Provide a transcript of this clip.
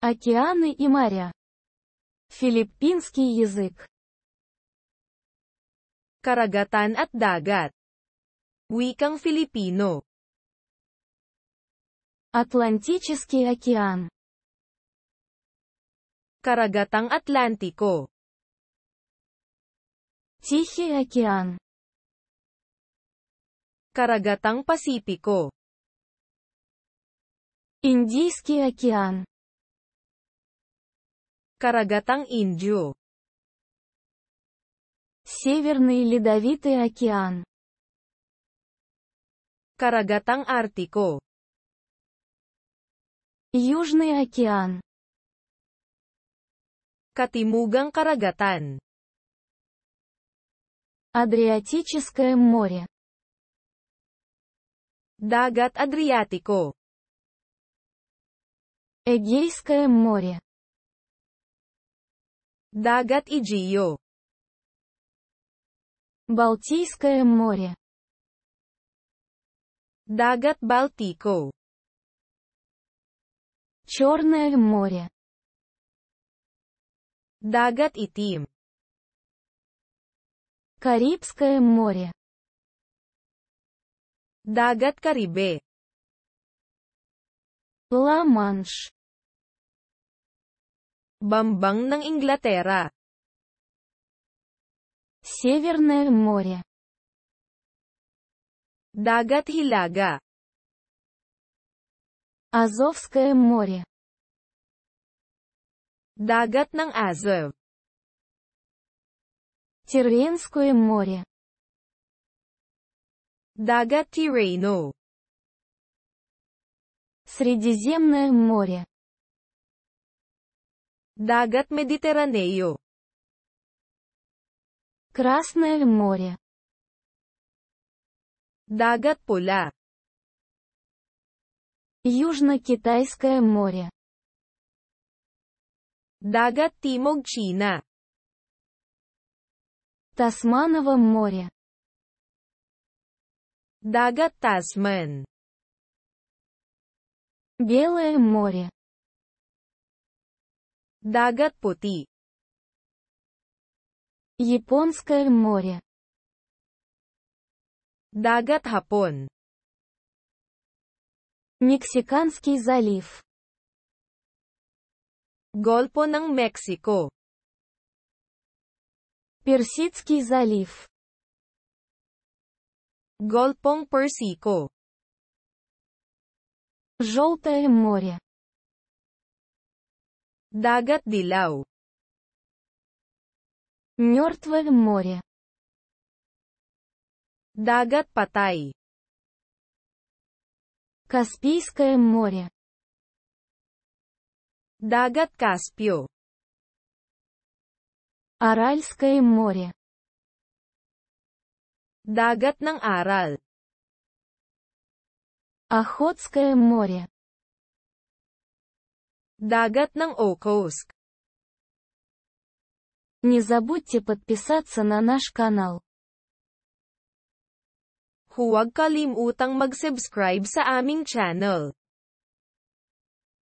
Океаны и моря. Филиппинский язык. Карагатан at dagat. Wikang Filipino. Атлантический океан. Karagatang Атлантико. Тихий океан. Karagatang Pasipiko. Индийский океан. Карагатанг Индю. Северный ледовитый океан. Карагатанг Артико. Южный океан. Катимуган Карагатан. Адриатическое море. Дагат Адриатико. Эгейское море и Igeo. Балтийское море. Dagat Балтико. Черное море. и Тим. Карибское море. Dagat Карибе. Ла-Манш. Бамбанг ng Inglaterra. Северное море. Дагат Хилага. Азовское море. Дагат ng Азов. Тирренское море. Дагат Тирейно. Средиземное море. Dagat Mediteraneo. Красное море. Dagat Pula. Южно-Китайское море. Dagat Timog China. Тасманово море. Dagat Tasman. Белое море. Дагат Puti. Японское море. Дагат Хапон. Мексиканский залив. Golpo ng Mexico. Персидский залив. Голпонг Персико. Желтое море. Дагат Дилау. Мертвое море. Дагат Патай. Каспийское море. Дагат Каспио. Аральское море. Дагат ng Арал. Охотское море. Dagat ng Okhotsk. Не забудьте подписаться на наш канал. Huwag kalimutang mag-subscribe sa aming channel.